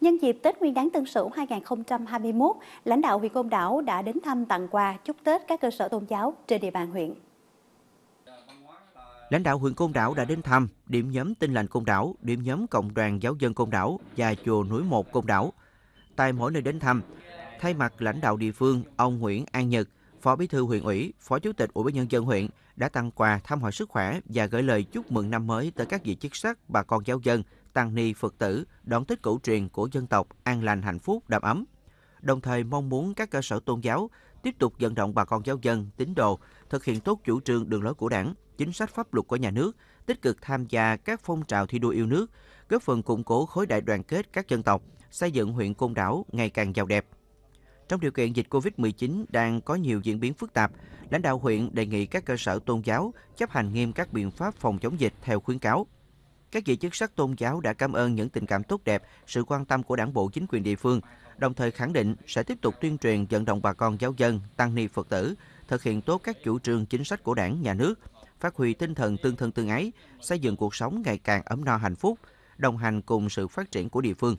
Nhân dịp Tết Nguyên đán Tân Sửu 2021, lãnh đạo huyện Côn Đảo đã đến thăm tặng quà chúc Tết các cơ sở tôn giáo trên địa bàn huyện. Lãnh đạo huyện Côn Đảo đã đến thăm điểm nhóm tinh lành Côn Đảo, điểm nhóm Cộng đoàn Giáo dân Côn Đảo và chùa Núi Một Côn Đảo. Tại mỗi nơi đến thăm, thay mặt lãnh đạo địa phương, ông Nguyễn An Nhật – Phó Bí thư huyện ủy, Phó Chủ tịch Ủy ban nhân dân huyện đã tặng quà thăm hỏi sức khỏe và gửi lời chúc mừng năm mới tới các vị chức sắc, bà con giáo dân, tăng ni Phật tử đón Tết cổ truyền của dân tộc an lành hạnh phúc đầm ấm. Đồng thời mong muốn các cơ sở tôn giáo tiếp tục vận động bà con giáo dân, tín đồ thực hiện tốt chủ trương đường lối của Đảng, chính sách pháp luật của nhà nước, tích cực tham gia các phong trào thi đua yêu nước, góp phần củng cố khối đại đoàn kết các dân tộc, xây dựng huyện Côn Đảo ngày càng giàu đẹp. Trong điều kiện dịch COVID-19 đang có nhiều diễn biến phức tạp, lãnh đạo huyện đề nghị các cơ sở tôn giáo chấp hành nghiêm các biện pháp phòng chống dịch theo khuyến cáo. Các vị chức sắc tôn giáo đã cảm ơn những tình cảm tốt đẹp, sự quan tâm của đảng bộ chính quyền địa phương, đồng thời khẳng định sẽ tiếp tục tuyên truyền vận động bà con giáo dân, tăng ni Phật tử, thực hiện tốt các chủ trương chính sách của đảng, nhà nước, phát huy tinh thần tương thân tương ái, xây dựng cuộc sống ngày càng ấm no hạnh phúc, đồng hành cùng sự phát triển của địa phương.